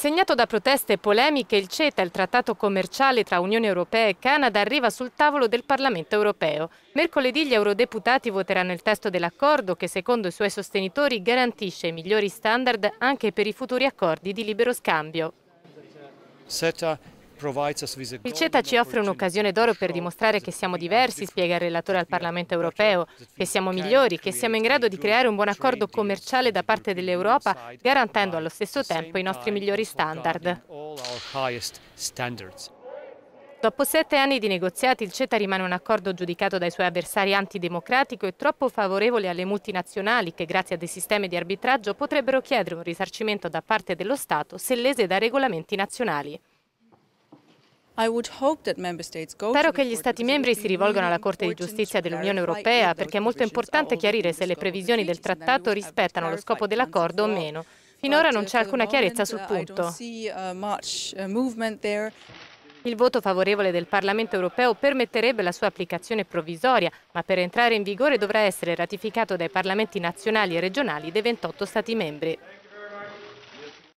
Segnato da proteste e polemiche, il CETA, il trattato commerciale tra Unione Europea e Canada, arriva sul tavolo del Parlamento europeo. Mercoledì gli eurodeputati voteranno il testo dell'accordo che, secondo i suoi sostenitori, garantisce i migliori standard anche per i futuri accordi di libero scambio. CETA il CETA ci offre un'occasione d'oro per dimostrare che siamo diversi, spiega il relatore al Parlamento europeo, che siamo migliori, che siamo in grado di creare un buon accordo commerciale da parte dell'Europa, garantendo allo stesso tempo i nostri migliori standard. Dopo sette anni di negoziati, il CETA rimane un accordo giudicato dai suoi avversari antidemocratico e troppo favorevole alle multinazionali che, grazie a dei sistemi di arbitraggio, potrebbero chiedere un risarcimento da parte dello Stato se lese da regolamenti nazionali. Spero che gli Stati membri si rivolgano alla Corte di giustizia dell'Unione Europea perché è molto importante chiarire se le previsioni del trattato rispettano lo scopo dell'accordo o meno. Finora non c'è alcuna chiarezza sul uh, punto. Uh, uh, Il voto favorevole del Parlamento europeo permetterebbe la sua applicazione provvisoria, ma per entrare in vigore dovrà essere ratificato dai parlamenti nazionali e regionali dei 28 Stati membri.